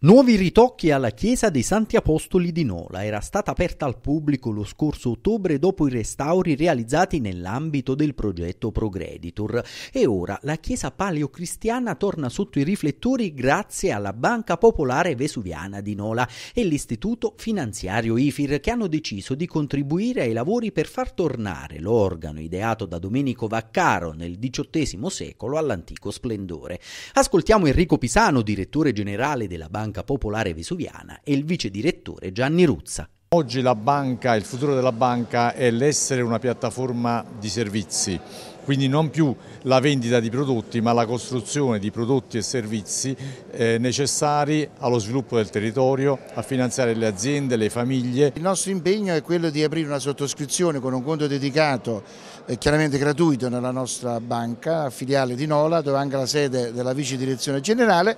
Nuovi ritocchi alla Chiesa dei Santi Apostoli di Nola era stata aperta al pubblico lo scorso ottobre dopo i restauri realizzati nell'ambito del progetto Progreditor e ora la Chiesa paleocristiana torna sotto i riflettori grazie alla Banca Popolare Vesuviana di Nola e l'Istituto Finanziario IFIR che hanno deciso di contribuire ai lavori per far tornare l'organo ideato da Domenico Vaccaro nel XVIII secolo all'antico splendore. Ascoltiamo Enrico Pisano, direttore generale della Banca Banca Popolare Vesuviana e il vice direttore Gianni Ruzza. Oggi la banca, il futuro della banca è l'essere una piattaforma di servizi quindi non più la vendita di prodotti ma la costruzione di prodotti e servizi eh, necessari allo sviluppo del territorio, a finanziare le aziende, le famiglie. Il nostro impegno è quello di aprire una sottoscrizione con un conto dedicato eh, chiaramente gratuito nella nostra banca, filiale di Nola dove è anche la sede della vice direzione generale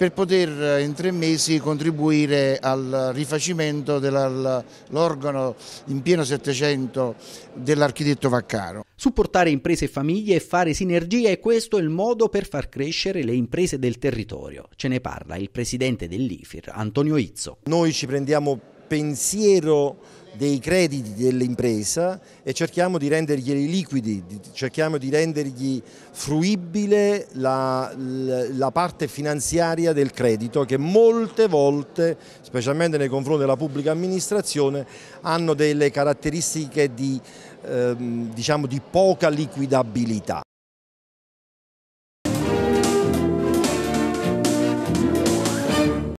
per poter eh, in tre mesi contribuire al rifacimento dell'organo in pieno 700 dell'architetto Vaccaro. Supportare imprese e famiglie e fare sinergia è questo il modo per far crescere le imprese del territorio. Ce ne parla il presidente dell'IFIR, Antonio Izzo. Noi ci prendiamo pensiero dei crediti dell'impresa e cerchiamo di rendergli liquidi, cerchiamo di rendergli fruibile la, la, parte finanziaria del credito che molte volte, specialmente nei confronti della pubblica amministrazione, hanno delle caratteristiche di, ehm, diciamo, di poca liquidabilità.